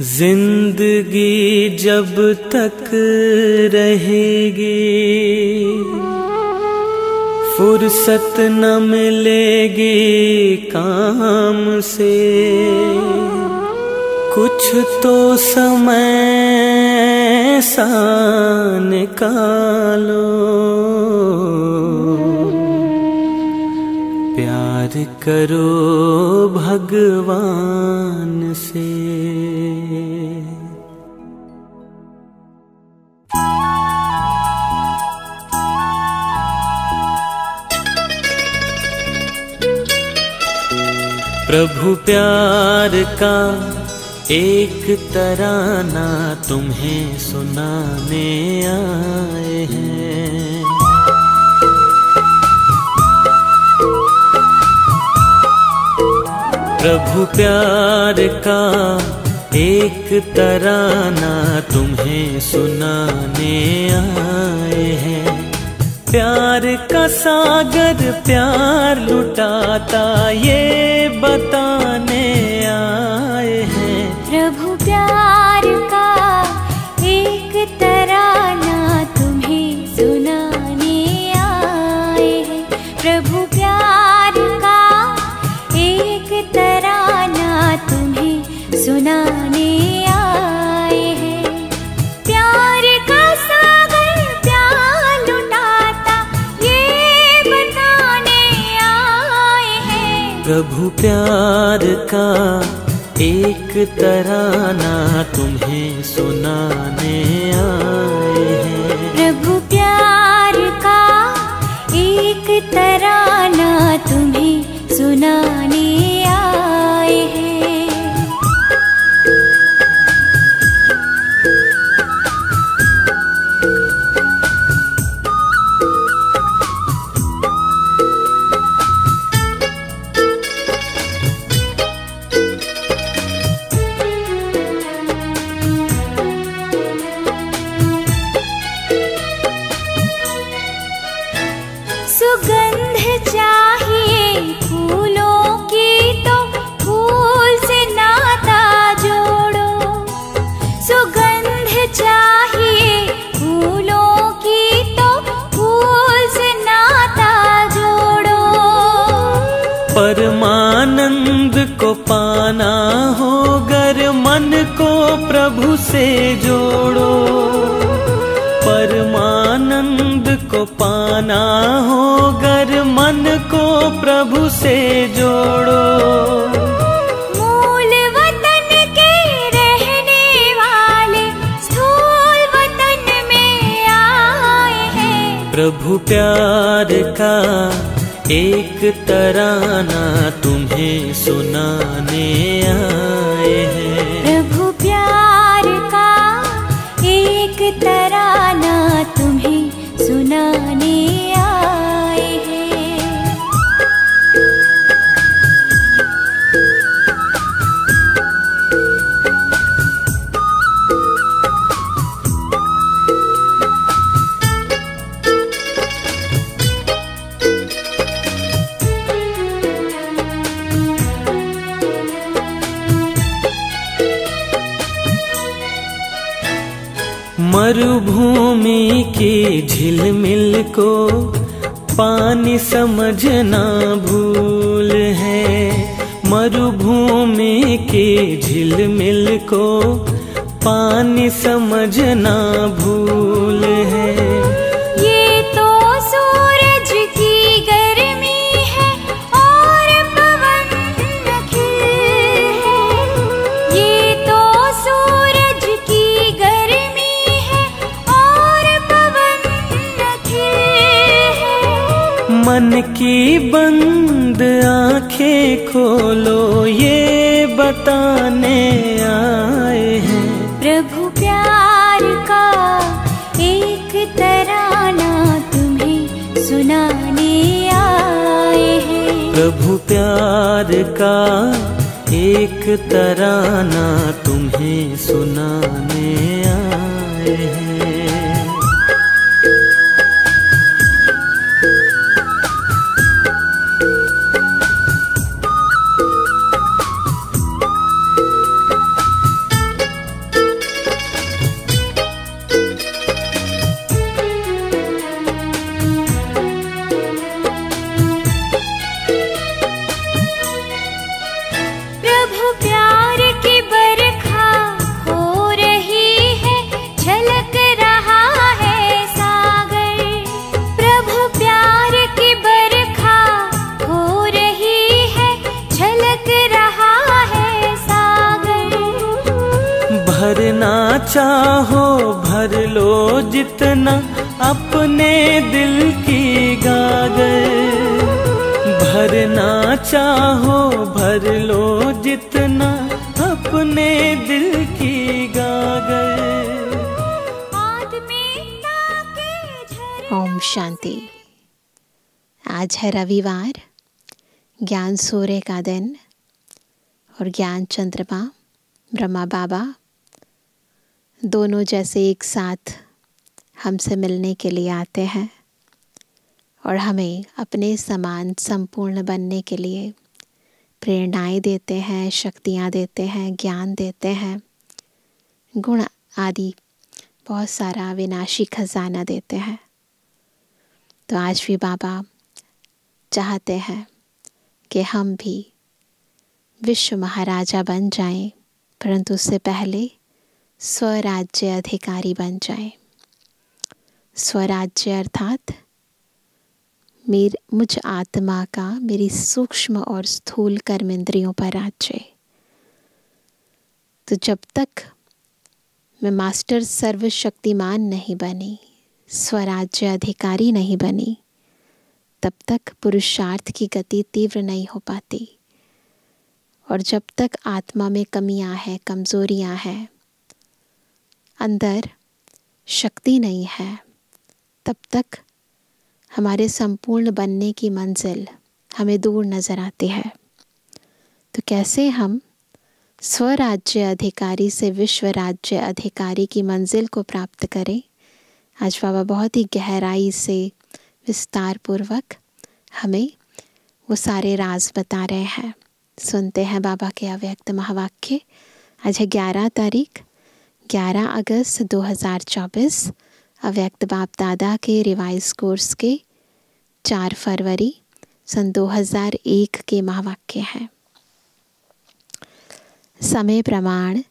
जिंदगी जब तक रहेगी फुर्सत न मिलेगी काम से कुछ तो समय सा निकालो प्यार करो भगवान से प्रभु प्यार का एक तराना तुम्हें सुनाने आए हैं प्रभु प्यार का एक तराना तुम्हें सुनाने आए हैं प्यार का सागर प्यार लुटाता ये बता प्रभु प्यार का एक तराना तुम्हें सुनाने आए हैं प्रभु प्यार का एक तराना तुम्हें सुनाने आए हैं से जोड़ो परमानंद को पाना हो गर मन को प्रभु से जोड़ो प्रभु प्यार का एक तराना तुम्हें सुनाने आए हैं सुनाने समझना भूल है मरुभूमि के झिलमिल को पानी समझना भूल की बंद आंखें खोलो ये बताने आए हैं प्रभु प्यार का एक तराना तुम्हें सुनाने आए हैं प्रभु प्यार का एक तराना तुम्हें सुनाने आए हैं है रविवार ज्ञान सूर्य का दिन और ज्ञान चंद्रमा ब्रह्मा बाबा दोनों जैसे एक साथ हमसे मिलने के लिए आते हैं और हमें अपने समान संपूर्ण बनने के लिए प्रेरणाएं देते हैं शक्तियाँ देते हैं ज्ञान देते हैं गुण आदि बहुत सारा विनाशी खजाना देते हैं तो आज भी बाबा चाहते हैं कि हम भी विश्व महाराजा बन जाएं, परंतु उससे पहले स्वराज्य अधिकारी बन जाएं। स्वराज्य अर्थात मेर मुझ आत्मा का मेरी सूक्ष्म और स्थूल कर्म इंद्रियों पर राज्य तो जब तक मैं मास्टर सर्वशक्तिमान नहीं बनी स्वराज्य अधिकारी नहीं बनी तब तक पुरुषार्थ की गति तीव्र नहीं हो पाती और जब तक आत्मा में कमियां हैं कमज़ोरियां हैं अंदर शक्ति नहीं है तब तक हमारे संपूर्ण बनने की मंजिल हमें दूर नज़र आती है तो कैसे हम स्वराज्य अधिकारी से विश्व राज्य अधिकारी की मंजिल को प्राप्त करें आज बाबा बहुत ही गहराई से विस्तार पूर्वक हमें वो सारे राज बता रहे हैं सुनते हैं बाबा के अव्यक्त महावाक्य आज है ग्यारह तारीख ग्यारह अगस्त 2024 अव्यक्त बाप दादा के रिवाइज कोर्स के चार फरवरी सन 2001 के महावाक्य हैं समय प्रमाण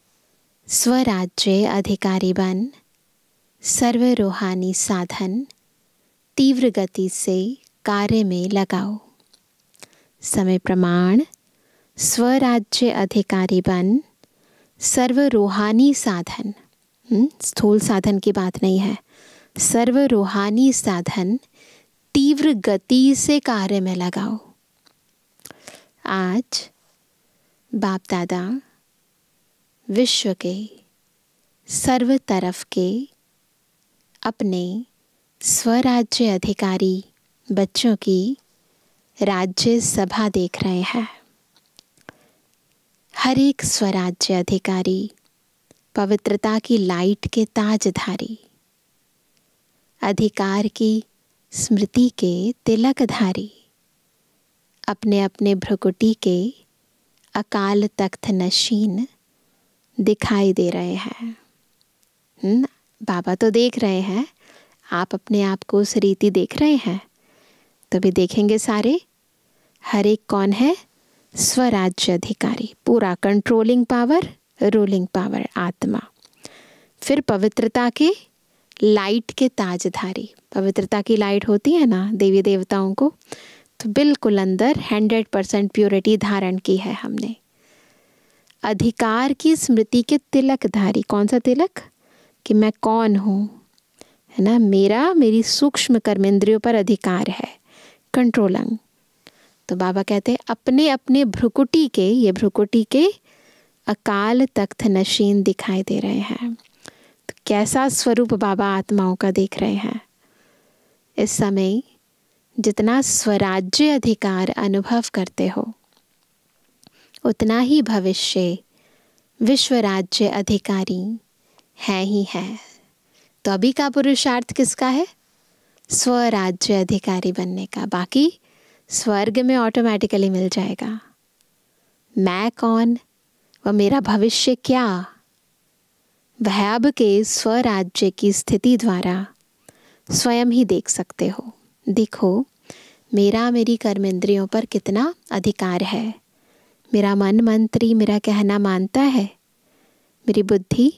स्वराज्य अधिकारी बन सर्व रूहानी साधन तीव्र गति से कार्य में लगाओ समय प्रमाण स्वराज्य अधिकारी बन सर्व रूहानी साधन हम्म, स्थूल साधन की बात नहीं है सर्व रूहानी साधन तीव्र गति से कार्य में लगाओ आज बाप दादा विश्व के सर्व तरफ के अपने स्वराज्य अधिकारी बच्चों की राज्य सभा देख रहे हैं हर एक स्वराज्य अधिकारी पवित्रता की लाइट के ताजधारी अधिकार की स्मृति के तिलकधारी अपने अपने भ्रुकुटी के अकाल तख्त नशीन दिखाई दे रहे हैं हम्म, बाबा तो देख रहे हैं आप अपने आप को उस रीति देख रहे हैं तभी देखेंगे सारे हर एक कौन है स्वराज्य अधिकारी पूरा कंट्रोलिंग पावर रूलिंग पावर आत्मा फिर पवित्रता के लाइट के ताजधारी पवित्रता की लाइट होती है ना देवी देवताओं को तो बिल्कुल अंदर हंड्रेड परसेंट प्योरिटी धारण की है हमने अधिकार की स्मृति के तिलकधारी कौन सा तिलक कि मैं कौन हूँ है ना मेरा मेरी सूक्ष्म कर्मेंद्रियों पर अधिकार है कंट्रोलंग तो बाबा कहते हैं अपने अपने भ्रुकुटी के ये भ्रुकुटी के अकाल तख्त नशीन दिखाई दे रहे हैं तो कैसा स्वरूप बाबा आत्माओं का देख रहे हैं इस समय जितना स्वराज्य अधिकार अनुभव करते हो उतना ही भविष्य विश्व राज्य अधिकारी है ही है तो अभी का पुरुषार्थ किसका है स्वराज्य अधिकारी बनने का बाकी स्वर्ग में ऑटोमेटिकली मिल जाएगा मैं कौन व मेरा भविष्य क्या वह अब के स्वराज्य की स्थिति द्वारा स्वयं ही देख सकते हो देखो मेरा मेरी कर्म इंद्रियों पर कितना अधिकार है मेरा मन मंत्री मेरा कहना मानता है मेरी बुद्धि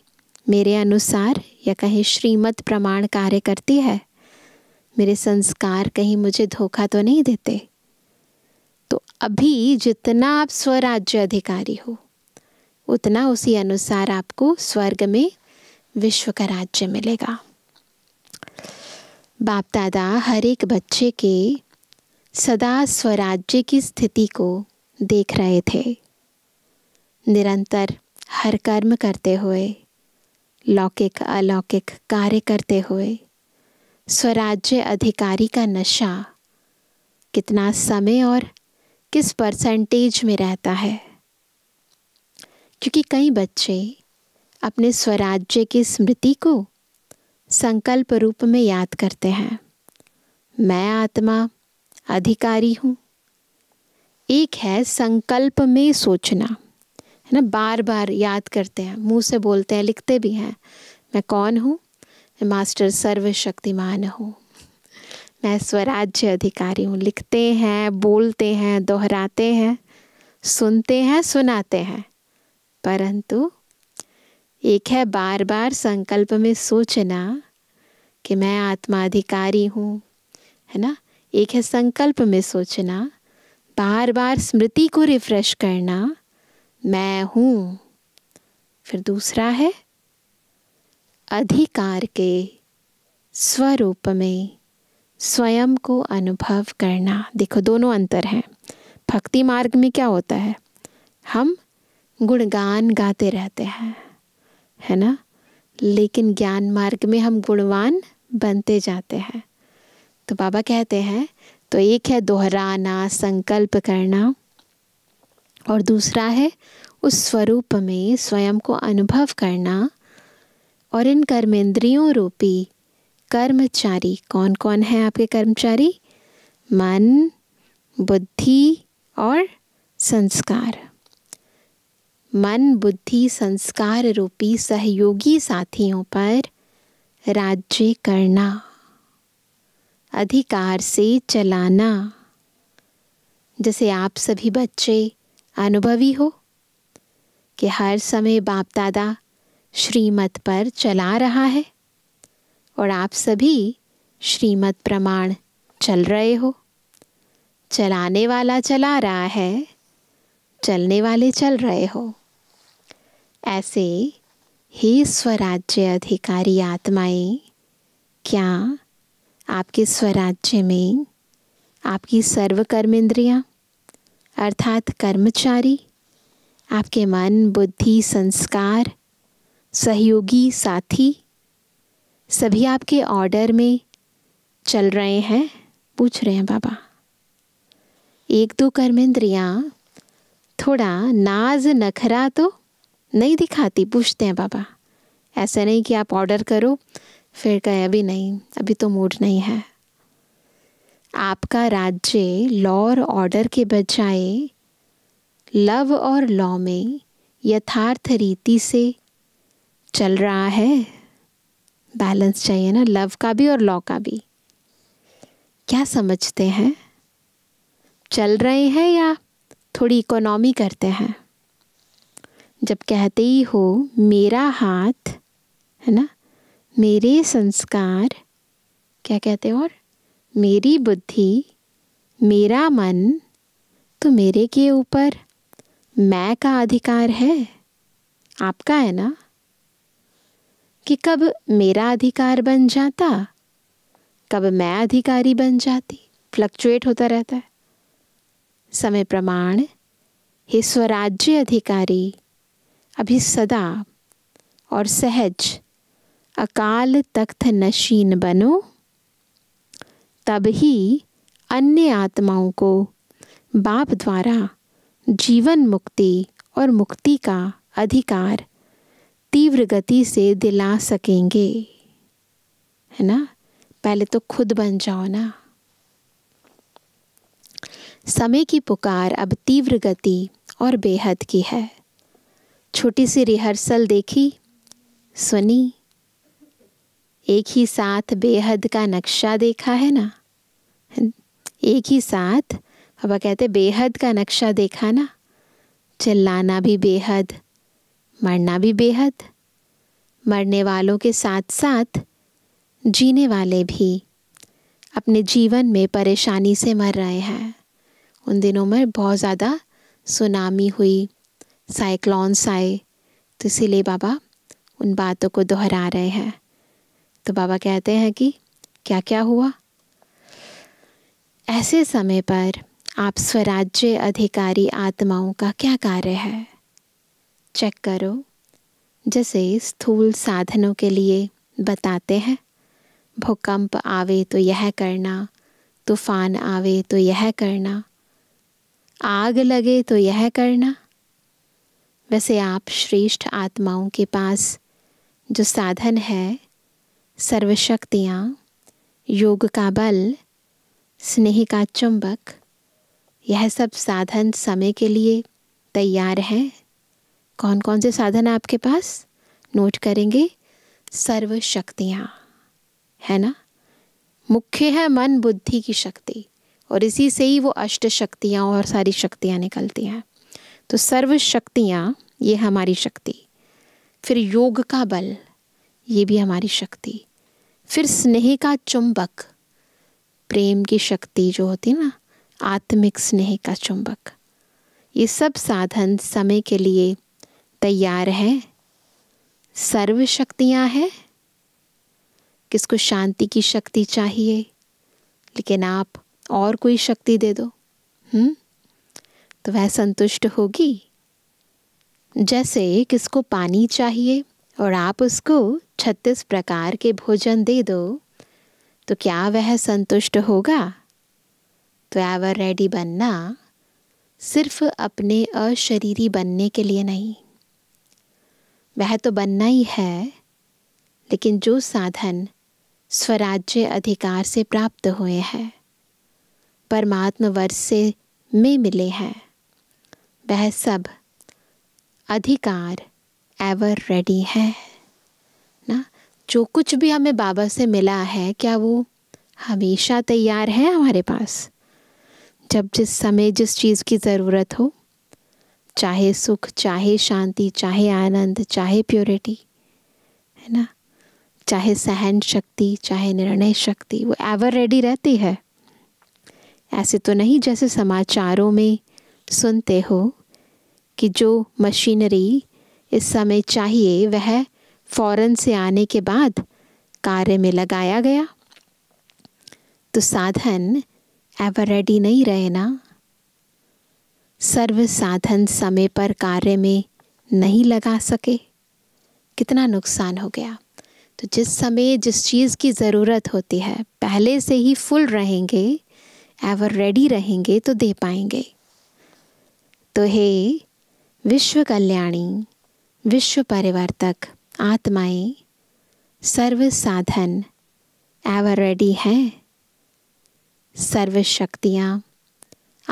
मेरे अनुसार या कहीं श्रीमत प्रमाण कार्य करती है मेरे संस्कार कहीं मुझे धोखा तो नहीं देते तो अभी जितना आप स्वराज्य अधिकारी हो उतना उसी अनुसार आपको स्वर्ग में विश्व का राज्य मिलेगा बाप दादा हर एक बच्चे के सदा स्वराज्य की स्थिति को देख रहे थे निरंतर हर कर्म करते हुए लौकिक अलौकिक कार्य करते हुए स्वराज्य अधिकारी का नशा कितना समय और किस परसेंटेज में रहता है क्योंकि कई बच्चे अपने स्वराज्य की स्मृति को संकल्प रूप में याद करते हैं मैं आत्मा अधिकारी हूँ एक है संकल्प में सोचना है ना बार बार याद करते हैं मुंह से बोलते हैं लिखते भी हैं मैं कौन हूँ मैं मास्टर सर्वशक्तिमान हूँ मैं स्वराज्य अधिकारी हूँ लिखते हैं बोलते हैं दोहराते हैं सुनते हैं सुनाते हैं परंतु एक है बार बार संकल्प में सोचना कि मैं आत्मा अधिकारी हूँ है ना एक है संकल्प में सोचना बार बार स्मृति को रिफ्रेश करना मैं हूँ फिर दूसरा है अधिकार के स्वरूप में स्वयं को अनुभव करना देखो दोनों अंतर हैं भक्ति मार्ग में क्या होता है हम गुणगान गाते रहते हैं है ना लेकिन ज्ञान मार्ग में हम गुणवान बनते जाते हैं तो बाबा कहते हैं तो एक है दोहराना संकल्प करना और दूसरा है उस स्वरूप में स्वयं को अनुभव करना और इन कर्मेंद्रियों रूपी कर्मचारी कौन कौन है आपके कर्मचारी मन बुद्धि और संस्कार मन बुद्धि संस्कार रूपी सहयोगी साथियों पर राज्य करना अधिकार से चलाना जैसे आप सभी बच्चे अनुभवी हो कि हर समय बाप दादा श्रीमत पर चला रहा है और आप सभी श्रीमत प्रमाण चल रहे हो चलाने वाला चला रहा है चलने वाले चल रहे हो ऐसे ही स्वराज्य अधिकारी आत्माएं क्या आपके स्वराज्य में आपकी सर्वकर्म इंद्रियाँ अर्थात कर्मचारी आपके मन बुद्धि संस्कार सहयोगी साथी सभी आपके ऑर्डर में चल रहे हैं पूछ रहे हैं बाबा एक दो कर्मेंद्रियाँ थोड़ा नाज नखरा तो नहीं दिखाती पूछते हैं बाबा ऐसा नहीं कि आप ऑर्डर करो फिर कहें अभी नहीं अभी तो मूड नहीं है आपका राज्य लॉ और ऑर्डर के बजाय लव और लॉ में यथार्थ रीति से चल रहा है बैलेंस चाहिए ना लव का भी और लॉ का भी क्या समझते हैं चल रहे हैं या थोड़ी इकोनॉमी करते हैं जब कहते ही हो मेरा हाथ है ना मेरे संस्कार क्या कहते हैं और मेरी बुद्धि मेरा मन तो मेरे के ऊपर मैं का अधिकार है आपका है ना कि कब मेरा अधिकार बन जाता कब मैं अधिकारी बन जाती फ्लक्चुएट होता रहता है समय प्रमाण हे स्वराज्य अधिकारी अभी सदा और सहज अकाल तख्त नशीन बनो तब ही अन्य आत्माओं को बाप द्वारा जीवन मुक्ति और मुक्ति का अधिकार तीव्र गति से दिला सकेंगे है ना पहले तो खुद बन जाओ ना समय की पुकार अब तीव्र गति और बेहद की है छोटी सी रिहर्सल देखी सुनी एक ही साथ बेहद का नक्शा देखा है ना एक ही साथ बाबा कहते बेहद का नक्शा देखा ना चिल्लाना भी बेहद मरना भी बेहद मरने वालों के साथ साथ जीने वाले भी अपने जीवन में परेशानी से मर रहे हैं उन दिनों में बहुत ज़्यादा सुनामी हुई साइक्लॉन्स आए तो इसीलिए बाबा उन बातों को दोहरा रहे हैं तो बाबा कहते हैं कि क्या क्या हुआ ऐसे समय पर आप स्वराज्य अधिकारी आत्माओं का क्या कार्य है चेक करो जैसे स्थूल साधनों के लिए बताते हैं भूकंप आवे तो यह करना तूफान आवे तो यह करना आग लगे तो यह करना वैसे आप श्रेष्ठ आत्माओं के पास जो साधन है सर्वशक्तियाँ योग का बल स्नेह का चुंबक यह सब साधन समय के लिए तैयार हैं कौन कौन से साधन आपके पास नोट करेंगे सर्व शक्तियाँ है ना मुख्य है मन बुद्धि की शक्ति और इसी से ही वो अष्ट शक्तियाँ और सारी शक्तियाँ निकलती हैं तो सर्व शक्तियाँ ये हमारी शक्ति फिर योग का बल ये भी हमारी शक्ति फिर स्नेह का चुंबक प्रेम की शक्ति जो होती ना आत्मिक स्नेह का चुंबक ये सब साधन समय के लिए तैयार हैं सर्व शक्तियाँ हैं किसको शांति की शक्ति चाहिए लेकिन आप और कोई शक्ति दे दो हुँ? हम्म? तो वह संतुष्ट होगी जैसे किसको पानी चाहिए और आप उसको छत्तीस प्रकार के भोजन दे दो तो क्या वह संतुष्ट होगा तो एवर रेडी बनना सिर्फ अपने अशरीरी बनने के लिए नहीं वह तो बनना ही है लेकिन जो साधन स्वराज्य अधिकार से प्राप्त हुए हैं परमात्म वर्ष से में मिले हैं वह सब अधिकार एवर रेडी है जो कुछ भी हमें बाबा से मिला है क्या वो हमेशा तैयार है हमारे पास जब जिस समय जिस चीज़ की ज़रूरत हो चाहे सुख चाहे शांति चाहे आनंद चाहे प्योरिटी है ना चाहे सहन शक्ति चाहे निर्णय शक्ति वो एवर रेडी रहती है ऐसे तो नहीं जैसे समाचारों में सुनते हो कि जो मशीनरी इस समय चाहिए वह फौरन से आने के बाद कार्य में लगाया गया तो साधन एवर रेडी नहीं रहे ना सर्व साधन समय पर कार्य में नहीं लगा सके कितना नुकसान हो गया तो जिस समय जिस चीज़ की ज़रूरत होती है पहले से ही फुल रहेंगे एवर रेडी रहेंगे तो दे पाएंगे तो हे विश्व कल्याणी विश्व परिवर्तक आत्माएं सर्व साधन एवर रेडी हैं सर्व शक्तियाँ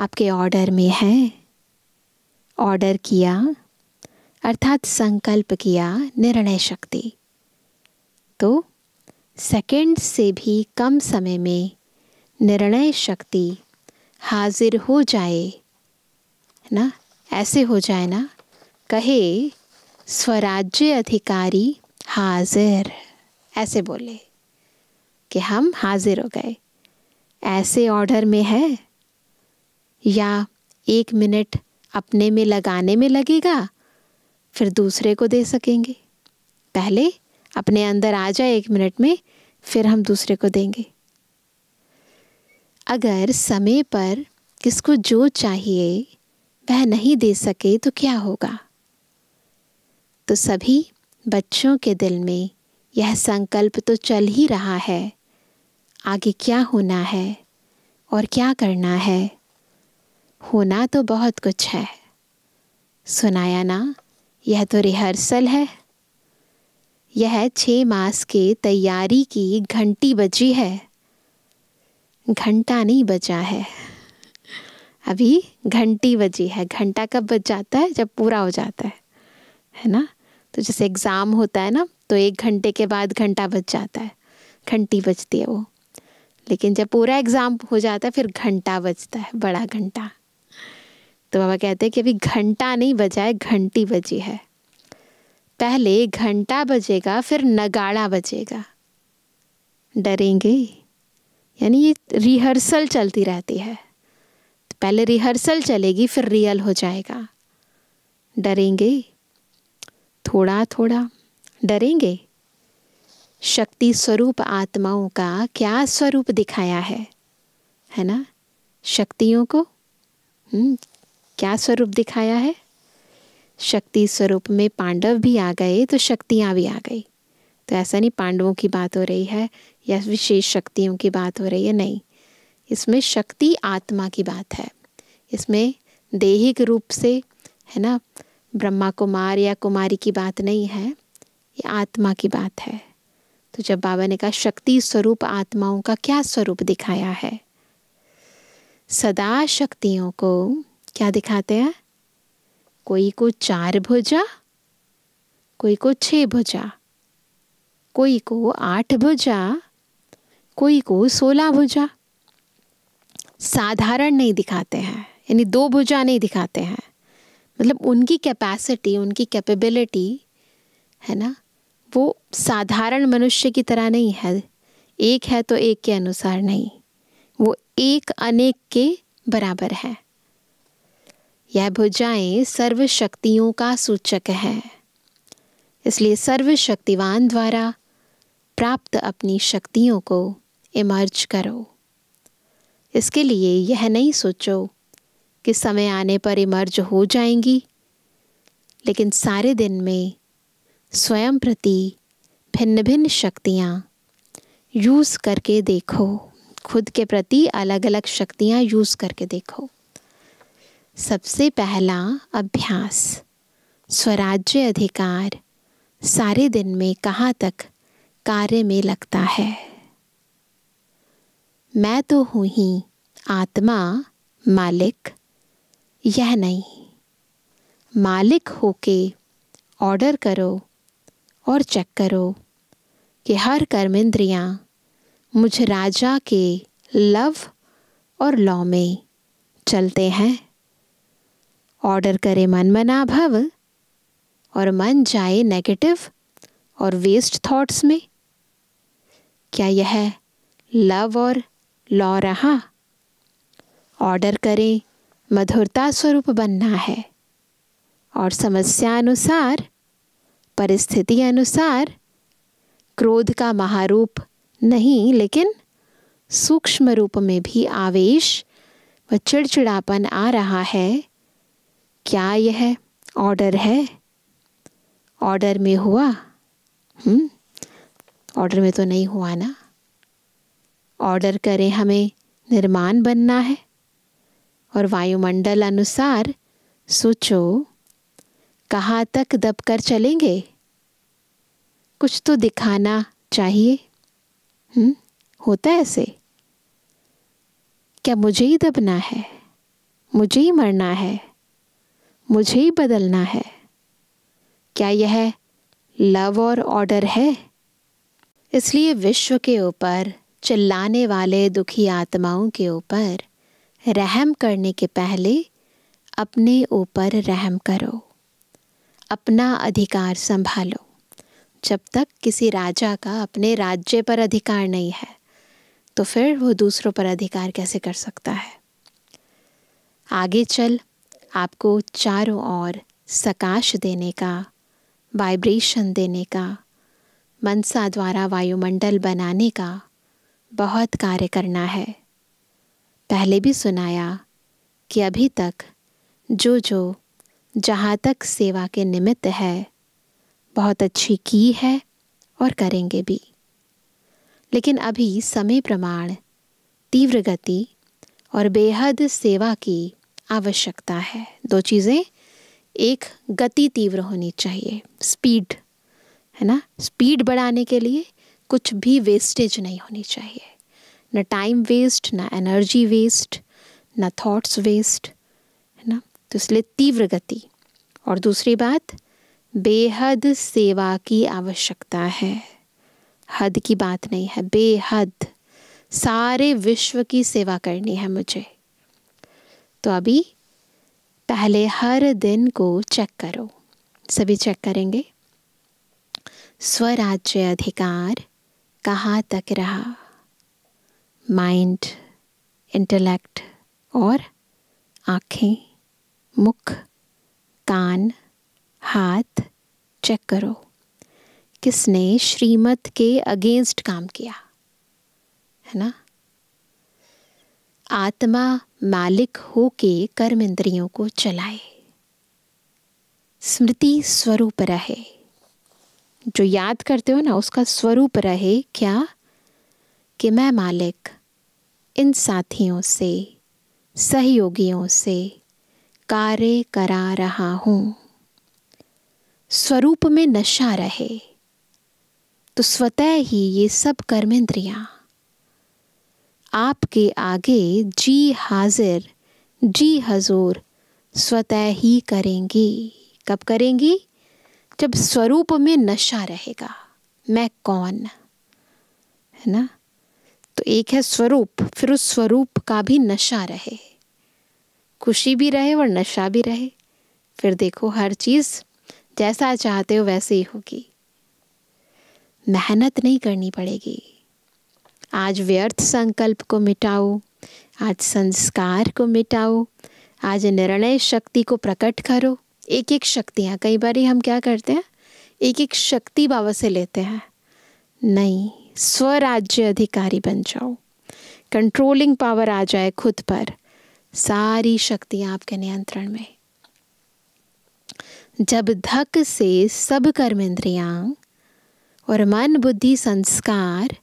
आपके ऑर्डर में हैं ऑर्डर किया अर्थात संकल्प किया निर्णय शक्ति तो सेकंड से भी कम समय में निर्णय शक्ति हाजिर हो जाए ना ऐसे हो जाए ना कहे स्वराज्य अधिकारी हाजिर ऐसे बोले कि हम हाजिर हो गए ऐसे ऑर्डर में है या एक मिनट अपने में लगाने में लगेगा फिर दूसरे को दे सकेंगे पहले अपने अंदर आ जाए एक मिनट में फिर हम दूसरे को देंगे अगर समय पर किसको जो चाहिए वह नहीं दे सके तो क्या होगा तो सभी बच्चों के दिल में यह संकल्प तो चल ही रहा है आगे क्या होना है और क्या करना है होना तो बहुत कुछ है सुनाया ना यह तो रिहर्सल है यह छः मास के तैयारी की घंटी बजी है घंटा नहीं बजा है अभी घंटी बजी है घंटा कब बज जाता है जब पूरा हो जाता है है ना तो जैसे एग्ज़ाम होता है ना तो एक घंटे के बाद घंटा बच जाता है घंटी बजती है वो लेकिन जब पूरा एग्ज़ाम हो जाता है फिर घंटा बजता है बड़ा घंटा तो बाबा कहते हैं कि अभी घंटा नहीं बजा है घंटी बजी है पहले घंटा बजेगा फिर नगाड़ा बजेगा डरेंगे यानी ये रिहर्सल चलती रहती है तो पहले रिहर्सल चलेगी फिर रियल हो जाएगा डरेंगे थोड़ा थोड़ा डरेंगे शक्ति स्वरूप आत्माओं का क्या स्वरूप दिखाया है है ना शक्तियों को हुँ? हम्म, क्या स्वरूप दिखाया है शक्ति स्वरूप में पांडव भी आ गए तो शक्तियाँ भी आ गई तो ऐसा नहीं पांडवों की बात हो रही है या विशेष शक्तियों की बात हो रही है नहीं इसमें शक्ति आत्मा की बात है इसमें देहिक रूप से है ना ब्रह्मा कुमार या कुमारी की बात नहीं है ये आत्मा की बात है तो जब बाबा ने कहा शक्ति स्वरूप आत्माओं का क्या स्वरूप दिखाया है सदा शक्तियों को क्या दिखाते हैं कोई को चार भुजा कोई को छह भुजा कोई को आठ भुजा कोई को सोलह भुजा साधारण नहीं दिखाते हैं यानी दो भुजा नहीं दिखाते हैं मतलब उनकी कैपेसिटी उनकी कैपेबिलिटी है ना वो साधारण मनुष्य की तरह नहीं है एक है तो एक के अनुसार नहीं वो एक अनेक के बराबर है यह भुजाएं सर्व शक्तियों का सूचक है इसलिए सर्वशक्तिवान द्वारा प्राप्त अपनी शक्तियों को इमर्ज करो इसके लिए यह नहीं सोचो कि समय आने पर इमर्ज हो जाएंगी लेकिन सारे दिन में स्वयं प्रति भिन्न भिन्न शक्तियाँ यूज़ करके देखो खुद के प्रति अलग अलग शक्तियाँ यूज़ करके देखो सबसे पहला अभ्यास स्वराज्य अधिकार सारे दिन में कहाँ तक कार्य में लगता है मैं तो हूँ ही आत्मा मालिक यह नहीं मालिक होके ऑर्डर करो और चेक करो कि हर कर्म इंद्रियां मुझ राजा के लव और लॉ में चलते हैं ऑर्डर करे मन मना भव और मन जाए नेगेटिव और वेस्ट थॉट्स में क्या यह लव और लॉ रहा ऑर्डर करें मधुरता स्वरूप बनना है और समस्या अनुसार परिस्थिति अनुसार क्रोध का महारूप नहीं लेकिन सूक्ष्म रूप में भी आवेश व चिड़चिड़ापन आ रहा है क्या यह ऑर्डर है ऑर्डर में हुआ ऑर्डर हम्म, में तो नहीं हुआ ना ऑर्डर करें हमें निर्माण बनना है और वायुमंडल अनुसार सोचो कहाँ तक दबकर चलेंगे कुछ तो दिखाना चाहिए हुँ? हम्म, होता है ऐसे क्या मुझे ही दबना है मुझे ही मरना है मुझे ही बदलना है क्या यह लव और ऑर्डर है इसलिए विश्व के ऊपर चिल्लाने वाले दुखी आत्माओं के ऊपर रहम करने के पहले अपने ऊपर रहम करो अपना अधिकार संभालो जब तक किसी राजा का अपने राज्य पर अधिकार नहीं है तो फिर वो दूसरों पर अधिकार कैसे कर सकता है आगे चल आपको चारों ओर सकाश देने का वाइब्रेशन देने का मनसा द्वारा वायुमंडल बनाने का बहुत कार्य करना है पहले भी सुनाया कि अभी तक जो जो जहाँ तक सेवा के निमित्त है बहुत अच्छी की है और करेंगे भी लेकिन अभी समय प्रमाण तीव्र गति और बेहद सेवा की आवश्यकता है दो चीज़ें एक गति तीव्र होनी चाहिए स्पीड है ना स्पीड बढ़ाने के लिए कुछ भी वेस्टेज नहीं होनी चाहिए ना टाइम वेस्ट ना एनर्जी वेस्ट ना थॉट्स वेस्ट है ना तो इसलिए तीव्र गति और दूसरी बात बेहद सेवा की आवश्यकता है हद की बात नहीं है बेहद सारे विश्व की सेवा करनी है मुझे तो अभी पहले हर दिन को चेक करो सभी चेक करेंगे स्वराज्य अधिकार कहाँ तक रहा माइंड इंटेलेक्ट और आँखें मुख कान हाथ चेक करो किसने श्रीमत के अगेंस्ट काम किया है ना आत्मा मालिक हो के कर्म इंद्रियों को चलाए स्मृति स्वरूप रहे जो याद करते हो ना उसका स्वरूप रहे क्या कि मैं मालिक इन साथियों से सहयोगियों से कार्य करा रहा हूँ स्वरूप में नशा रहे तो स्वतः ही ये सब कर्मेंद्रियाँ आपके आगे जी हाजिर जी हजूर स्वतः ही करेंगी कब करेंगी जब स्वरूप में नशा रहेगा मैं कौन है ना तो एक है स्वरूप फिर उस स्वरूप का भी नशा रहे खुशी भी रहे और नशा भी रहे फिर देखो हर चीज़ जैसा चाहते हो वैसे ही होगी मेहनत नहीं करनी पड़ेगी आज व्यर्थ संकल्प को मिटाओ आज संस्कार को मिटाओ आज निर्णय शक्ति को प्रकट करो एक एक शक्तियाँ कई बार हम क्या करते हैं एक एक शक्ति बाबा से लेते हैं नहीं स्वराज्य अधिकारी बन जाओ कंट्रोलिंग पावर आ जाए खुद पर सारी शक्तियां आपके नियंत्रण में जब धक से सब कर्म कर्मेंद्रियां और मन बुद्धि संस्कार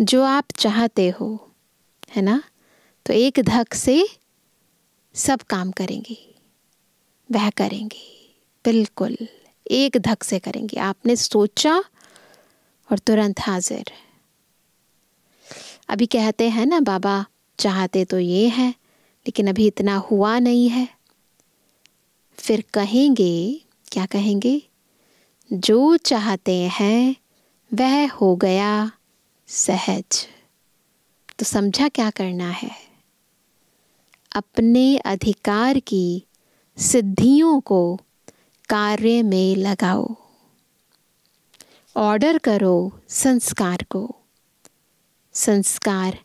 जो आप चाहते हो है ना तो एक धक से सब काम करेंगे वह करेंगे बिल्कुल एक धक से करेंगे आपने सोचा और तुरंत हाजिर अभी कहते हैं ना बाबा चाहते तो ये है लेकिन अभी इतना हुआ नहीं है फिर कहेंगे क्या कहेंगे जो चाहते हैं वह हो गया सहज तो समझा क्या करना है अपने अधिकार की सिद्धियों को कार्य में लगाओ ऑर्डर करो संस्कार को संस्कार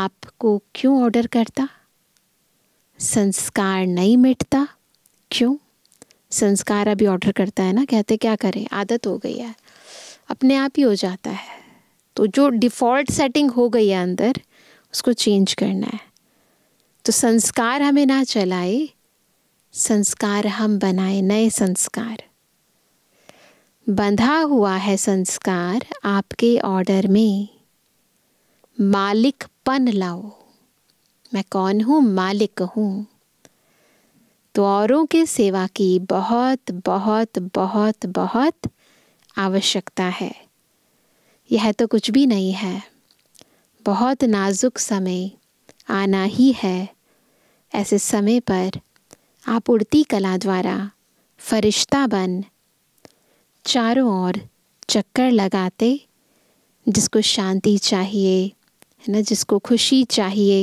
आपको क्यों ऑर्डर करता संस्कार नहीं मिटता क्यों संस्कार अभी ऑर्डर करता है ना कहते क्या करें आदत हो गई है अपने आप ही हो जाता है तो जो डिफ़ॉल्ट सेटिंग हो गई है अंदर उसको चेंज करना है तो संस्कार हमें ना चलाए संस्कार हम बनाए नए संस्कार बंधा हुआ है संस्कार आपके ऑर्डर में मालिक पन लाओ मैं कौन हूँ मालिक हूँ तो औरों के सेवा की बहुत बहुत बहुत बहुत आवश्यकता है यह तो कुछ भी नहीं है बहुत नाजुक समय आना ही है ऐसे समय पर आप उड़ती कला द्वारा फरिश्ता बन चारों ओर चक्कर लगाते जिसको शांति चाहिए है ना जिसको खुशी चाहिए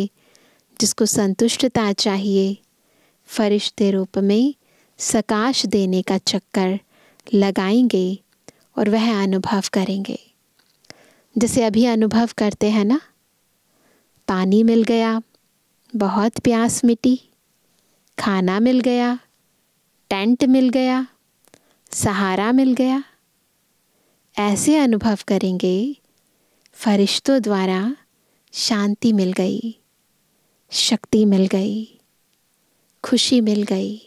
जिसको संतुष्टता चाहिए फरिश्ते रूप में सकाश देने का चक्कर लगाएंगे और वह अनुभव करेंगे जैसे अभी अनुभव करते हैं ना पानी मिल गया बहुत प्यास मिटी खाना मिल गया टेंट मिल गया सहारा मिल गया ऐसे अनुभव करेंगे फरिश्तों द्वारा शांति मिल गई शक्ति मिल गई खुशी मिल गई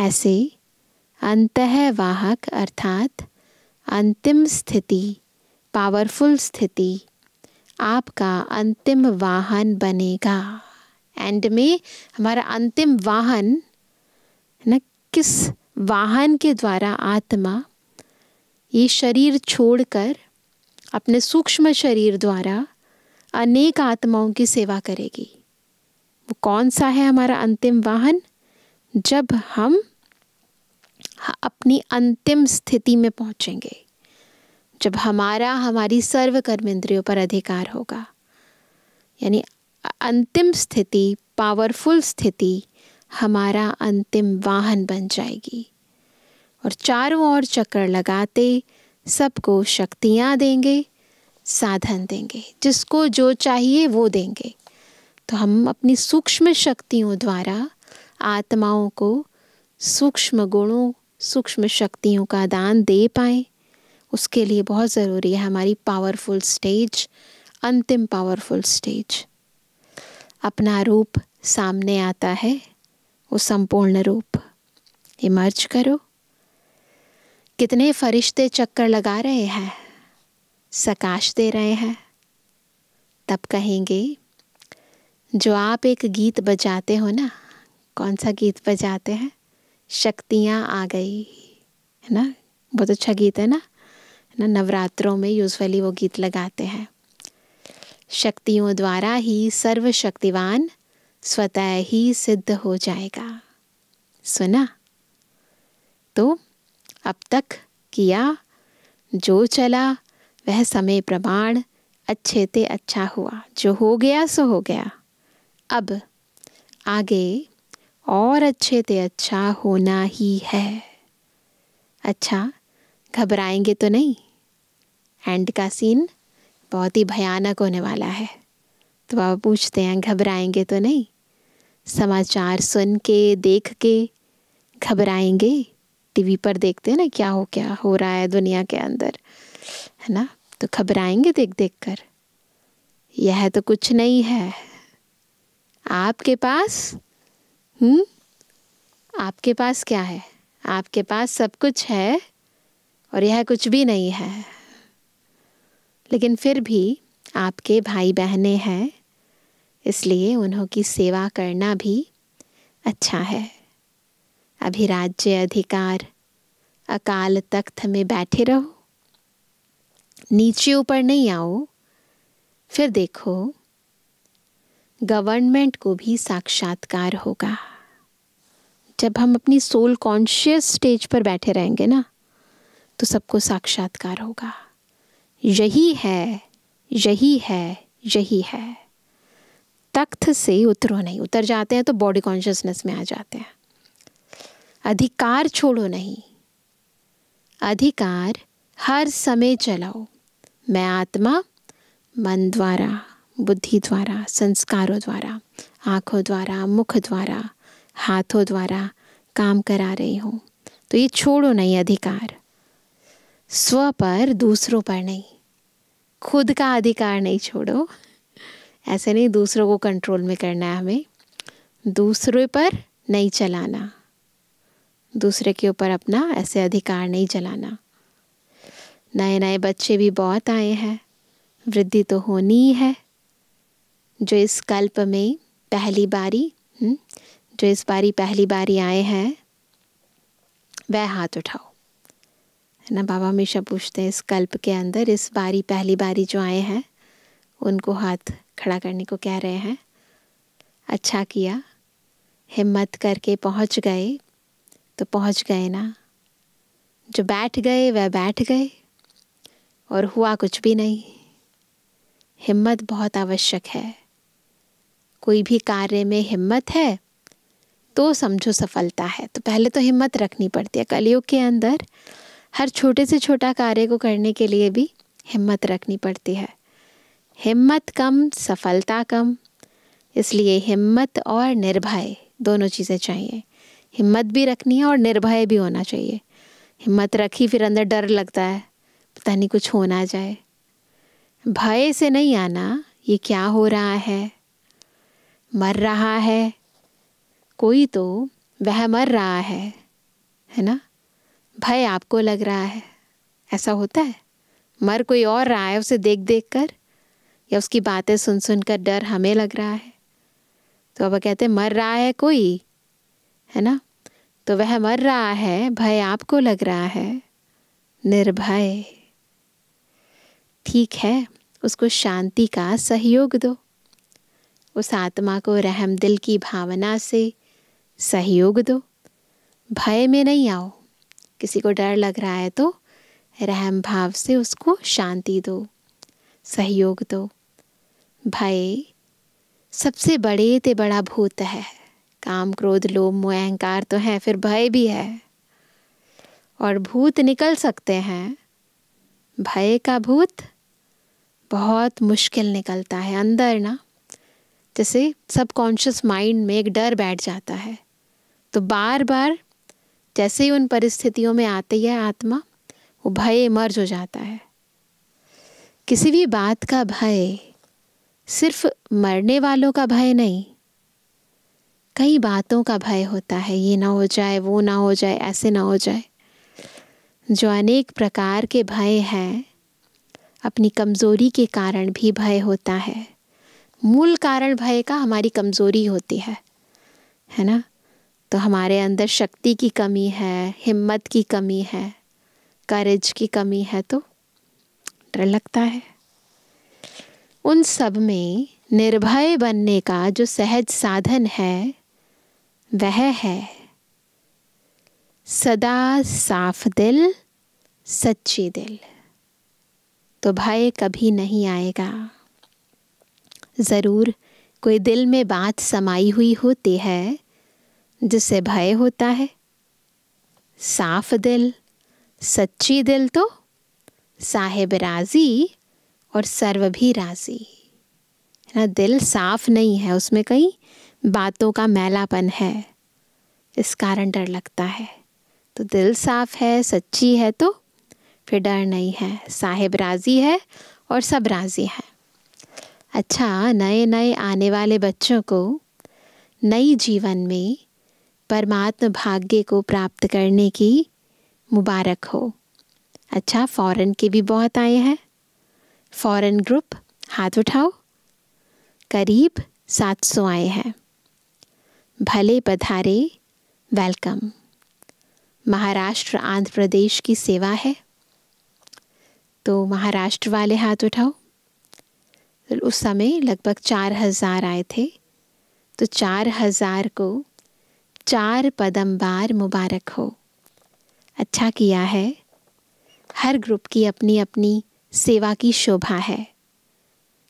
ऐसे वाहक अर्थात अंतिम स्थिति पावरफुल स्थिति आपका अंतिम वाहन बनेगा एंड में हमारा अंतिम वाहन न किस वाहन के द्वारा आत्मा ये शरीर छोड़कर अपने सूक्ष्म शरीर द्वारा अनेक आत्माओं की सेवा करेगी वो कौन सा है हमारा अंतिम वाहन जब हम अपनी अंतिम स्थिति में पहुँचेंगे जब हमारा हमारी सर्व कर्म इंद्रियों पर अधिकार होगा यानी अंतिम स्थिति पावरफुल स्थिति हमारा अंतिम वाहन बन जाएगी और चारों ओर चक्कर लगाते सबको शक्तियाँ देंगे साधन देंगे जिसको जो चाहिए वो देंगे तो हम अपनी सूक्ष्म शक्तियों द्वारा आत्माओं को सूक्ष्म गुणों सूक्ष्म शक्तियों का दान दे पाए उसके लिए बहुत ज़रूरी है हमारी पावरफुल स्टेज अंतिम पावरफुल स्टेज अपना रूप सामने आता है वो संपूर्ण रूप इमर्ज करो कितने फरिश्ते चक्कर लगा रहे हैं सकाश दे रहे हैं तब कहेंगे जो आप एक गीत बजाते हो ना कौन सा गीत बजाते हैं शक्तियाँ आ गई है ना बहुत अच्छा गीत है ना है ना नवरात्रों में यूजली वो गीत लगाते हैं शक्तियों द्वारा ही सर्वशक्तिवान शक्तिवान स्वतः ही सिद्ध हो जाएगा सुना तो अब तक किया जो चला वह समय प्रमाण अच्छे से अच्छा हुआ जो हो गया सो हो गया अब आगे और अच्छे ते अच्छा होना ही है अच्छा घबराएंगे तो नहीं एंड का सीन बहुत ही भयानक होने वाला है तो बाबा पूछते हैं घबराएंगे तो नहीं समाचार सुन के देख के घबराएंगे टीवी पर देखते हैं ना क्या हो क्या हो रहा है दुनिया के अंदर है ना तो घबराएंगे देख देख कर यह तो कुछ नहीं है आपके पास हम्म आपके पास क्या है आपके पास सब कुछ है और यह कुछ भी नहीं है लेकिन फिर भी आपके भाई बहने हैं इसलिए उन्हों की सेवा करना भी अच्छा है अभी राज्य अधिकार अकाल तख्त में बैठे रहो नीचे ऊपर नहीं आओ फिर देखो गवर्नमेंट को भी साक्षात्कार होगा जब हम अपनी सोल कॉन्शियस स्टेज पर बैठे रहेंगे ना तो सबको साक्षात्कार होगा यही है यही है यही है तख्त से उतरो नहीं उतर जाते हैं तो बॉडी कॉन्शियसनेस में आ जाते हैं अधिकार छोड़ो नहीं अधिकार हर समय चलाओ मैं आत्मा मन द्वारा बुद्धि द्वारा संस्कारों द्वारा आँखों द्वारा मुख द्वारा हाथों द्वारा काम करा रही हूँ तो ये छोड़ो नहीं अधिकार स्व पर दूसरों पर नहीं खुद का अधिकार नहीं छोड़ो ऐसे नहीं दूसरों को कंट्रोल में करना है हमें दूसरे पर नहीं चलाना दूसरे के ऊपर अपना ऐसे अधिकार नहीं चलाना नए नए बच्चे भी बहुत आए हैं वृद्धि तो होनी ही है जो इस कल्प में पहली बारी हुँ? हम्म, जो इस बारी पहली बारी आए हैं वह हाथ उठाओ है ना बाबा हमेशा पूछते हैं इस कल्प के अंदर इस बारी पहली बारी जो आए हैं उनको हाथ खड़ा करने को कह रहे हैं अच्छा किया हिम्मत करके पहुंच गए तो पहुंच गए ना जो बैठ गए वह बैठ गए और हुआ कुछ भी नहीं हिम्मत बहुत आवश्यक है कोई भी कार्य में हिम्मत है तो समझो सफलता है तो पहले तो हिम्मत रखनी पड़ती है कलयुग के अंदर हर छोटे से छोटा कार्य को करने के लिए भी हिम्मत रखनी पड़ती है हिम्मत कम सफलता कम इसलिए हिम्मत और निर्भय दोनों चीज़ें चाहिए हिम्मत भी रखनी है और निर्भय भी होना चाहिए हिम्मत रखी फिर अंदर डर लगता है पता नहीं कुछ हो ना जाए भय से नहीं आना ये क्या हो रहा है मर रहा है कोई तो वह मर रहा है है ना भय आपको लग रहा है ऐसा होता है मर कोई और रहा है उसे देख देख कर या उसकी बातें सुन सुन कर डर हमें लग रहा है तो अब कहते मर रहा है कोई है ना तो वह मर रहा है भय आपको लग रहा है निर्भय ठीक है उसको शांति का सहयोग दो उस आत्मा को रहम दिल की भावना से सहयोग दो भय में नहीं आओ किसी को डर लग रहा है तो रहम भाव से उसको शांति दो सहयोग दो भय सबसे बड़े ते बड़ा भूत है काम क्रोध लोभ मोह अहंकार तो है फिर भय भी है और भूत निकल सकते हैं भय का भूत बहुत मुश्किल निकलता है अंदर ना जैसे सबकॉन्शियस माइंड में एक डर बैठ जाता है तो बार बार जैसे ही उन परिस्थितियों में आती है आत्मा वो भय इमर्ज हो जाता है किसी भी बात का भय सिर्फ मरने वालों का भय नहीं कई बातों का भय होता है ये ना हो जाए वो ना हो जाए ऐसे ना हो जाए जो अनेक प्रकार के भय हैं अपनी कमज़ोरी के कारण भी भय होता है मूल कारण भय का हमारी कमज़ोरी होती है है ना तो हमारे अंदर शक्ति की कमी है हिम्मत की कमी है करेज की कमी है तो डर लगता है उन सब में निर्भय बनने का जो सहज साधन है वह है सदा साफ दिल सच्ची दिल तो भय कभी नहीं आएगा ज़रूर कोई दिल में बात समाई हुई होती है जिससे भय होता है साफ दिल सच्ची दिल तो साहेब राजी और सर्व भी राजी है ना दिल साफ नहीं है उसमें कई बातों का मैलापन है इस कारण डर लगता है तो दिल साफ है सच्ची है तो फिर डर नहीं है साहेब राज़ी है और सब राज़ी हैं अच्छा नए नए आने वाले बच्चों को नई जीवन में परमात्म भाग्य को प्राप्त करने की मुबारक हो अच्छा फॉरेन के भी बहुत आए हैं फॉरेन ग्रुप हाथ उठाओ करीब 700 आए हैं भले पधारे वेलकम महाराष्ट्र आंध्र प्रदेश की सेवा है तो महाराष्ट्र वाले हाथ उठाओ तो उस समय लगभग चार हज़ार आए थे तो चार हज़ार को चार पदम बार मुबारक हो अच्छा किया है हर ग्रुप की अपनी अपनी सेवा की शोभा है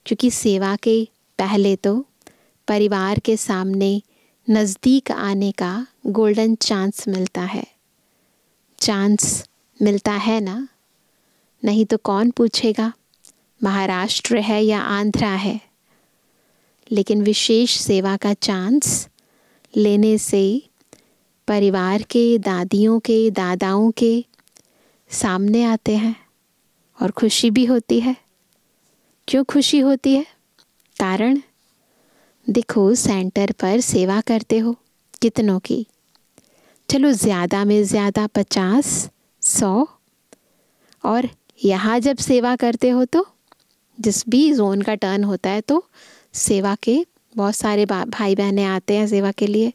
क्योंकि सेवा के पहले तो परिवार के सामने नज़दीक आने का गोल्डन चांस मिलता है चांस मिलता है ना नहीं तो कौन पूछेगा महाराष्ट्र है या आंध्रा है लेकिन विशेष सेवा का चांस लेने से परिवार के दादियों के दादाओं के सामने आते हैं और खुशी भी होती है क्यों खुशी होती है कारण देखो सेंटर पर सेवा करते हो कितनों की चलो ज़्यादा में ज़्यादा पचास सौ और यहाँ जब सेवा करते हो तो जिस भी जोन का टर्न होता है तो सेवा के बहुत सारे भाई बहनें आते हैं सेवा के लिए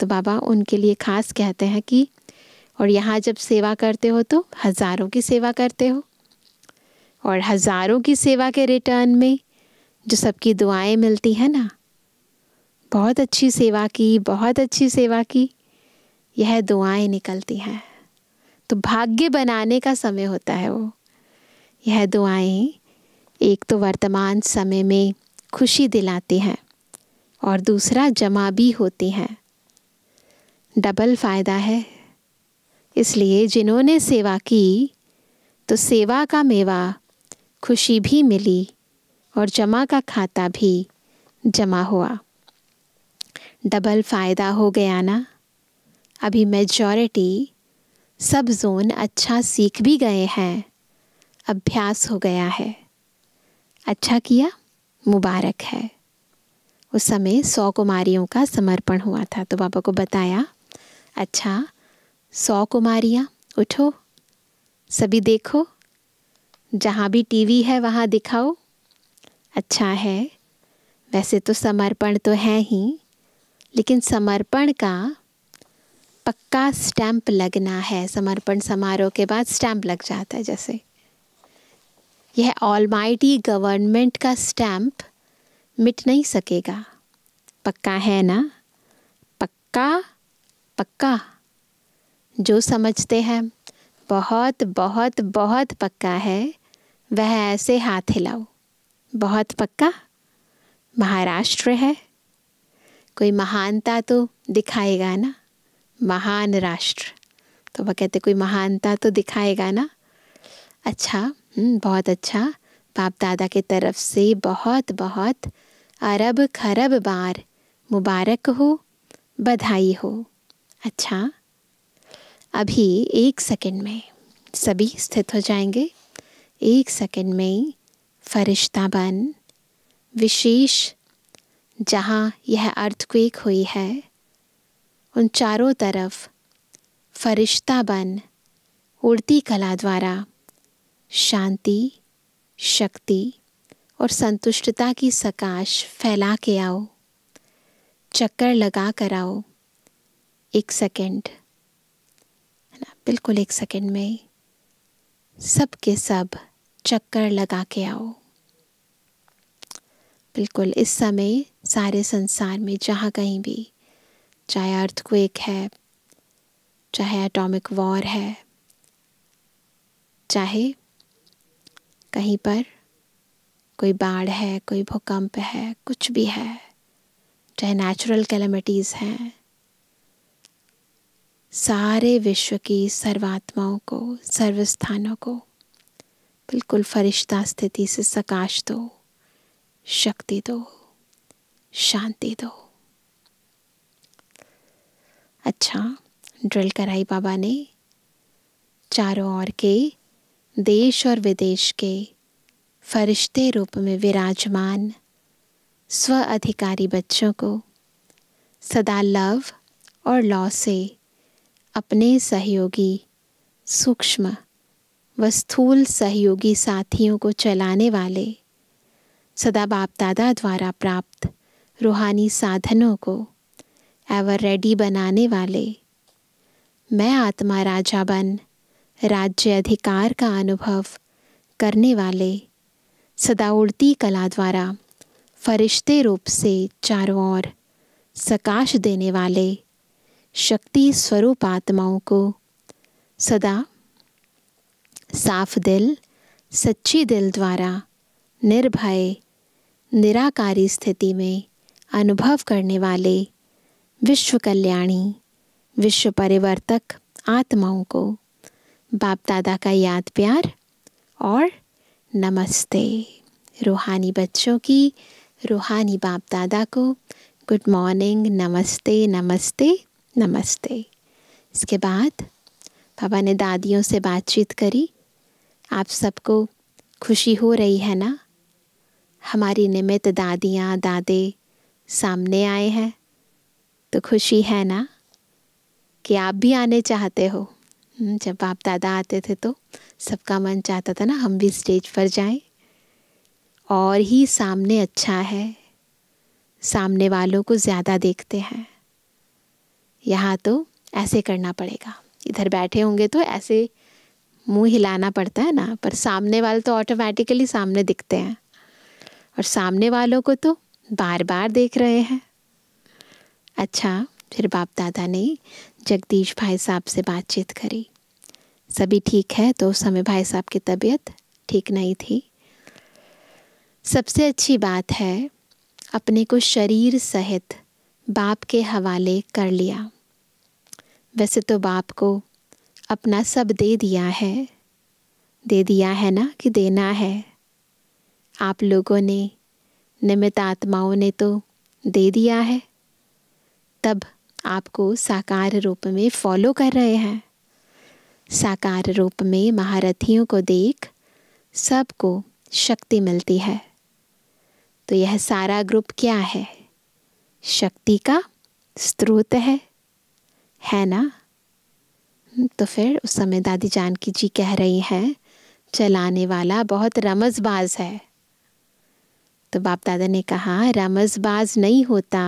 तो बाबा उनके लिए ख़ास कहते हैं कि और यहाँ जब सेवा करते हो तो हज़ारों की सेवा करते हो और हज़ारों की सेवा के रिटर्न में जो सबकी दुआएं मिलती हैं ना बहुत अच्छी सेवा की बहुत अच्छी सेवा की यह दुआएं निकलती हैं तो भाग्य बनाने का समय होता है वो यह दुआएं एक तो वर्तमान समय में खुशी दिलाती हैं और दूसरा जमा भी होती हैं डबल फ़ायदा है इसलिए जिन्होंने सेवा की तो सेवा का मेवा खुशी भी मिली और जमा का खाता भी जमा हुआ डबल फ़ायदा हो गया ना अभी मेजॉरिटी सब जोन अच्छा सीख भी गए हैं अभ्यास हो गया है अच्छा किया मुबारक है उस समय सौ कुमारियों का समर्पण हुआ था तो बाबा को बताया अच्छा सौ कुमारियाँ उठो सभी देखो जहाँ भी टीवी है वहाँ दिखाओ अच्छा है वैसे तो समर्पण तो है ही लेकिन समर्पण का पक्का स्टैम्प लगना है समर्पण समारोह के बाद स्टैंप लग जाता है जैसे यह ऑलमाइटी गवर्नमेंट का स्टैम्प मिट नहीं सकेगा पक्का है ना पक्का पक्का जो समझते हैं बहुत बहुत बहुत पक्का है वह ऐसे हाथ हिलाओ बहुत पक्का महाराष्ट्र है कोई महानता तो दिखाएगा ना महान राष्ट्र तो वह कहते कोई महानता तो दिखाएगा ना अच्छा हम्म, बहुत अच्छा बाप दादा के तरफ से बहुत बहुत अरब खरब बार मुबारक हो बधाई हो अच्छा अभी एक सेकंड में सभी स्थित हो जाएंगे एक सेकंड में फरिश्ता बन विशेष जहाँ यह अर्थक्वेक हुई है उन चारों तरफ फरिश्ता बन उड़ती कला द्वारा शांति शक्ति और संतुष्टता की सकाश फैला के आओ चक्कर लगा कर आओ एक सेकंड बिल्कुल एक सेकंड में सब के सब चक्कर लगा के आओ बिल्कुल इस समय सारे संसार में जहाँ कहीं भी चाहे अर्थक्वेक है चाहे एटॉमिक वॉर है चाहे कहीं पर कोई बाढ़ है कोई भूकंप है कुछ भी है चाहे नेचुरल कैलमिटीज़ हैं सारे विश्व की सर्वात्माओं को सर्वस्थानों को बिल्कुल फरिश्ता स्थिति से सकाश दो शक्ति दो शांति दो अच्छा ड्रिल कराई बाबा ने चारों ओर के देश और विदेश के फरिश्ते रूप में विराजमान स्व अधिकारी बच्चों को सदा लव और लॉ से अपने सहयोगी सूक्ष्म व स्थूल सहयोगी साथियों को चलाने वाले सदा बाप दादा द्वारा प्राप्त रूहानी साधनों को एवर रेडी बनाने वाले मैं आत्मा राजा बन राज्य अधिकार का अनुभव करने वाले सदा उड़ती कला द्वारा फरिश्ते रूप से चारों ओर सकाश देने वाले शक्ति स्वरूप आत्माओं को सदा साफ दिल सच्ची दिल द्वारा निर्भय निराकारी स्थिति में अनुभव करने वाले विश्व कल्याणी विश्व परिवर्तक आत्माओं को बाप दादा का याद प्यार और नमस्ते रूहानी बच्चों की रूहानी बाप दादा को गुड मॉर्निंग नमस्ते नमस्ते नमस्ते इसके बाद पापा ने दादियों से बातचीत करी आप सबको खुशी हो रही है ना हमारी निमित्त दादियाँ दादे सामने आए हैं तो खुशी है ना कि आप भी आने चाहते हो हम्म, जब आप दादा आते थे तो सबका मन चाहता था ना हम भी स्टेज पर जाएं और ही सामने अच्छा है सामने वालों को ज़्यादा देखते हैं यहाँ तो ऐसे करना पड़ेगा इधर बैठे होंगे तो ऐसे मुंह हिलाना पड़ता है ना पर सामने वाले तो ऑटोमेटिकली सामने दिखते हैं और सामने वालों को तो बार बार देख रहे हैं अच्छा फिर बाप दादा ने जगदीश भाई साहब से बातचीत करी सभी ठीक है तो उस समय भाई साहब की तबीयत ठीक नहीं थी सबसे अच्छी बात है अपने को शरीर सहित बाप के हवाले कर लिया वैसे तो बाप को अपना सब दे दिया है दे दिया है ना कि देना है आप लोगों ने निमित आत्माओं ने तो दे दिया है तब आपको साकार रूप में फॉलो कर रहे हैं साकार रूप में महारथियों को देख सबको शक्ति मिलती है तो यह सारा ग्रुप क्या है शक्ति का स्रोत है है ना हम्म, तो फिर उस समय दादी जानकी जी कह रही हैं चलाने वाला बहुत रमजबाज है तो बाप दादा ने कहा रमजबाज नहीं होता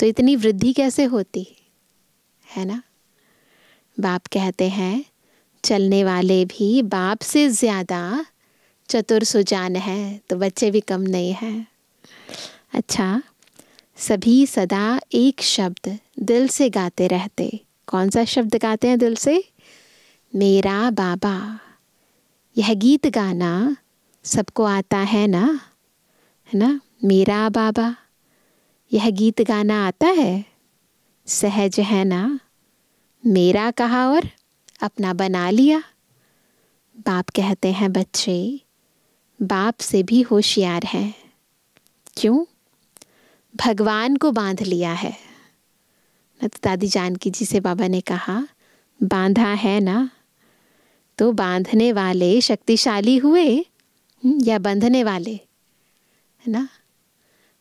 तो इतनी वृद्धि कैसे होती है ना बाप कहते हैं चलने वाले भी बाप से ज़्यादा चतुर सुजान है तो बच्चे भी कम नहीं हैं अच्छा सभी सदा एक शब्द दिल से गाते रहते कौन सा शब्द गाते हैं दिल से मेरा बाबा यह गीत गाना सबको आता है ना है ना मेरा बाबा यह गीत गाना आता है सहज है ना मेरा कहा और अपना बना लिया बाप कहते हैं बच्चे बाप से भी होशियार हैं क्यों भगवान को बांध लिया है ना तो दादी जानकी जी से बाबा ने कहा बांधा है ना तो बांधने वाले शक्तिशाली हुए या बंधने वाले है ना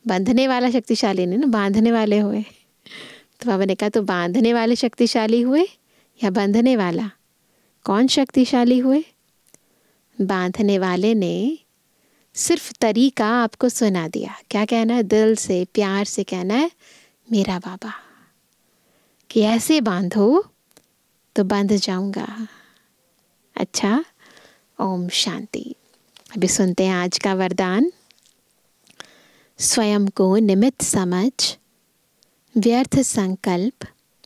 बंधने वाला शक्तिशाली नहीं ना बांधने वाले हुए तो बाबा ने कहा तो बांधने वाले शक्तिशाली हुए या बंधने वाला कौन शक्तिशाली हुए बांधने वाले ने सिर्फ तरीका आपको सुना दिया क्या कहना है दिल से प्यार से कहना है मेरा बाबा कि ऐसे बांधो तो बंध जाऊंगा अच्छा ओम शांति अभी सुनते हैं आज का वरदान स्वयं को निमित्त समझ व्यर्थ संकल्प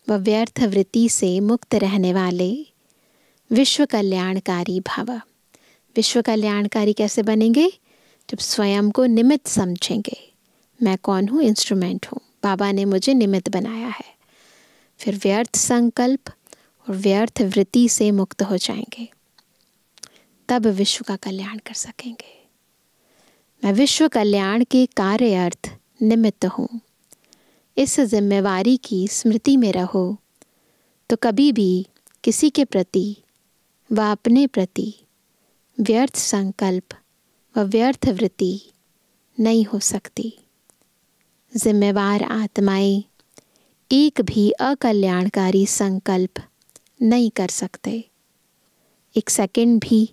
व व्यर्थ वृत्ति से मुक्त रहने वाले विश्व कल्याणकारी भाव विश्व कल्याणकारी कैसे बनेंगे जब स्वयं को निमित्त समझेंगे मैं कौन हूँ इंस्ट्रूमेंट हूँ बाबा ने मुझे निमित्त बनाया है फिर व्यर्थ संकल्प और व्यर्थ वृत्ति से मुक्त हो जाएंगे तब विश्व का कल्याण कर सकेंगे मैं विश्व कल्याण के कार्य अर्थ निमित्त हूँ इस जिम्मेवारी की स्मृति में रहो तो कभी भी किसी के प्रति व अपने प्रति व्यर्थ संकल्प व व्यर्थ वृत्ति नहीं हो सकती जिम्मेवार आत्माएं एक भी अकल्याणकारी संकल्प नहीं कर सकते एक सेकंड भी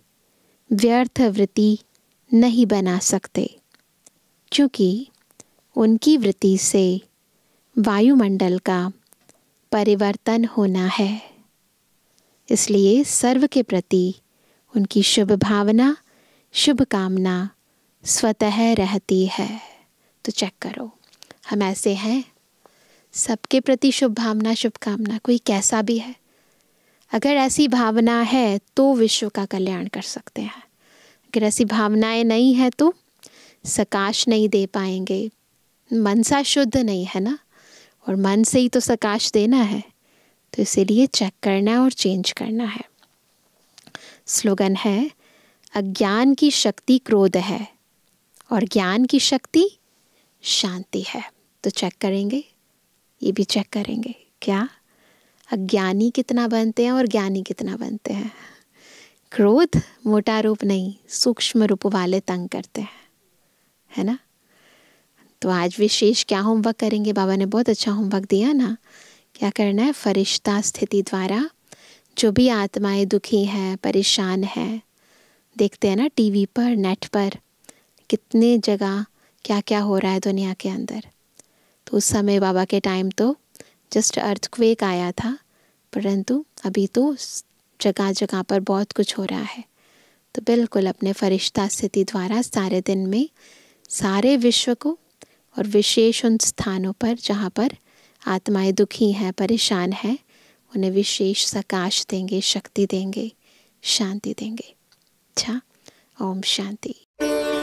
व्यर्थ वृत्ति नहीं बना सकते क्योंकि उनकी वृत्ति से वायुमंडल का परिवर्तन होना है इसलिए सर्व के प्रति उनकी शुभ भावना शुभकामना स्वतः रहती है तो चेक करो हम ऐसे हैं सबके प्रति शुभ भावना शुभकामना कोई कैसा भी है अगर ऐसी भावना है तो विश्व का कल्याण कर सकते हैं अगर ऐसी भावनाएं नहीं है तो सकाश नहीं दे पाएंगे मन सा शुद्ध नहीं है ना और मन से ही तो सकाश देना है तो इसीलिए चेक करना और चेंज करना है स्लोगन है अज्ञान की शक्ति क्रोध है और ज्ञान की शक्ति शांति है तो चेक करेंगे ये भी चेक करेंगे क्या अज्ञानी कितना बनते हैं और ज्ञानी कितना बनते हैं क्रोध मोटा रूप नहीं सूक्ष्म रूप वाले तंग करते हैं है ना तो आज विशेष क्या होमवर्क करेंगे बाबा ने बहुत अच्छा होमवर्क दिया ना क्या करना है फरिश्ता स्थिति द्वारा जो भी आत्माएं दुखी हैं परेशान हैं देखते हैं ना टीवी पर नेट पर कितने जगह क्या क्या हो रहा है दुनिया के अंदर तो उस समय बाबा के टाइम तो जस्ट अर्थक्वेक आया था परंतु अभी तो जगह जगह पर बहुत कुछ हो रहा है तो बिल्कुल अपने फरिश्ता स्थिति द्वारा सारे दिन में सारे विश्व को और विशेष उन स्थानों पर जहाँ पर आत्माएं दुखी हैं परेशान हैं उन्हें विशेष सकाश देंगे शक्ति देंगे शांति देंगे अच्छा ओम शांति